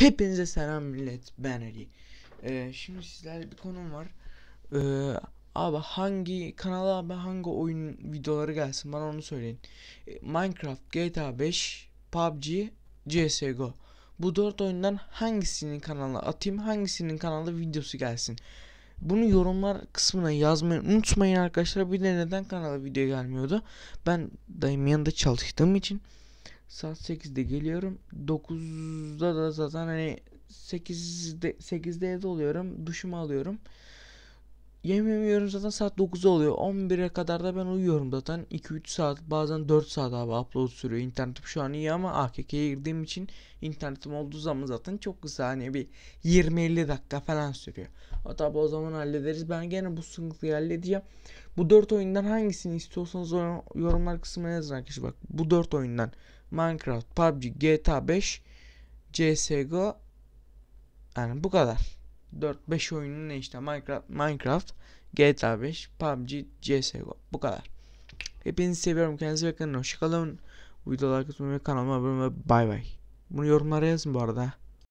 Hepinize selam millet ben Ali. Ee, şimdi sizlerle bir konum var. Ee, abi hangi kanala abi hangi oyun videoları gelsin bana onu söyleyin. Ee, Minecraft, GTA 5, PUBG, CSGO. Bu dört oyundan hangisinin kanalına atayım hangisinin kanalda videosu gelsin. Bunu yorumlar kısmına yazmayı unutmayın arkadaşlar. Bir de neden kanala video gelmiyordu. Ben dayım yanında çalıştığım için. Saat 8'de geliyorum. 9'da da zaten hani 8'de 8'de evde oluyorum. Duşumu alıyorum. Yememiyorum zaten saat 9'da oluyor. 11'e kadar da ben uyuyorum zaten. 2-3 saat bazen 4 saat abi upload sürüyor. İnternetim şu an iyi ama AKK'ye girdiğim için internetim olduğu zaman zaten çok kısa hani bir 20-50 dakika falan sürüyor. O tabi o zaman hallederiz. Ben gene bu sıkıntıyı halledeceğim. Bu 4 oyundan hangisini istiyorsanız yorumlar kısmına yazın arkadaşlar. Bak bu 4 oyundan Minecraft, PUBG, GTA 5, CSGO yani bu kadar. 4-5 oyunun ne işte Minecraft, Minecraft, GTA 5, PUBG, CSGO bu kadar. Hepinizi seviyorum. Kendinize bakın. Hoşçakalın. Videoları kısmına kanalıma abone olmayı bay bay. Bunu yorumlara yazın bu arada.